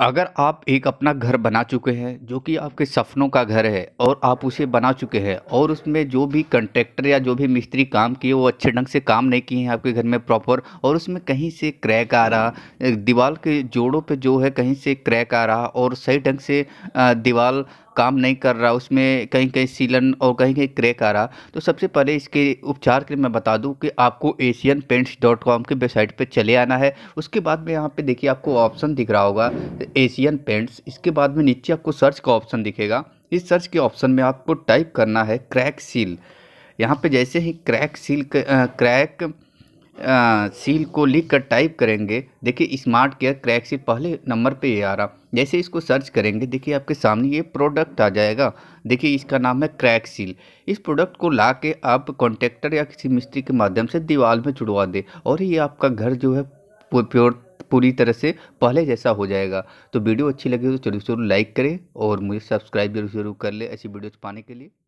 अगर आप एक अपना घर बना चुके हैं जो कि आपके सपनों का घर है और आप उसे बना चुके हैं और उसमें जो भी कंट्रेक्टर या जो भी मिस्त्री काम किए वो अच्छे ढंग से काम नहीं किए हैं आपके घर में प्रॉपर और उसमें कहीं से क्रैक आ रहा दीवार के जोड़ों पे जो है कहीं से क्रैक आ रहा और सही ढंग से दीवार काम नहीं कर रहा उसमें कहीं कहीं सीलन और कहीं कहीं क्रैक आ रहा तो सबसे पहले इसके उपचार के लिए मैं बता दूं कि आपको एशियन पेंट्स डॉट कॉम की वेबसाइट पे चले आना है उसके बाद में यहाँ पे देखिए आपको ऑप्शन दिख रहा होगा एशियन पेंट्स इसके बाद में नीचे आपको सर्च का ऑप्शन दिखेगा इस सर्च के ऑप्शन में आपको टाइप करना है क्रैक सील यहाँ पर जैसे ही क्रैक सील क्रैक सील को लिख कर टाइप करेंगे देखिए स्मार्ट केयर क्रैक से पहले नंबर पे ये आ रहा जैसे इसको सर्च करेंगे देखिए आपके सामने ये प्रोडक्ट आ जाएगा देखिए इसका नाम है क्रैक सील इस प्रोडक्ट को ला के आप कॉन्ट्रेक्टर या किसी मिस्त्री के माध्यम से दीवार में छुड़वा दें और ये आपका घर जो है प्योर पूरी तरह से पहले जैसा हो जाएगा तो वीडियो अच्छी लगी तो जरूर जरूर लाइक करें और मुझे सब्सक्राइब जरूर जरूर कर ले ऐसी वीडियोज़ पाने के लिए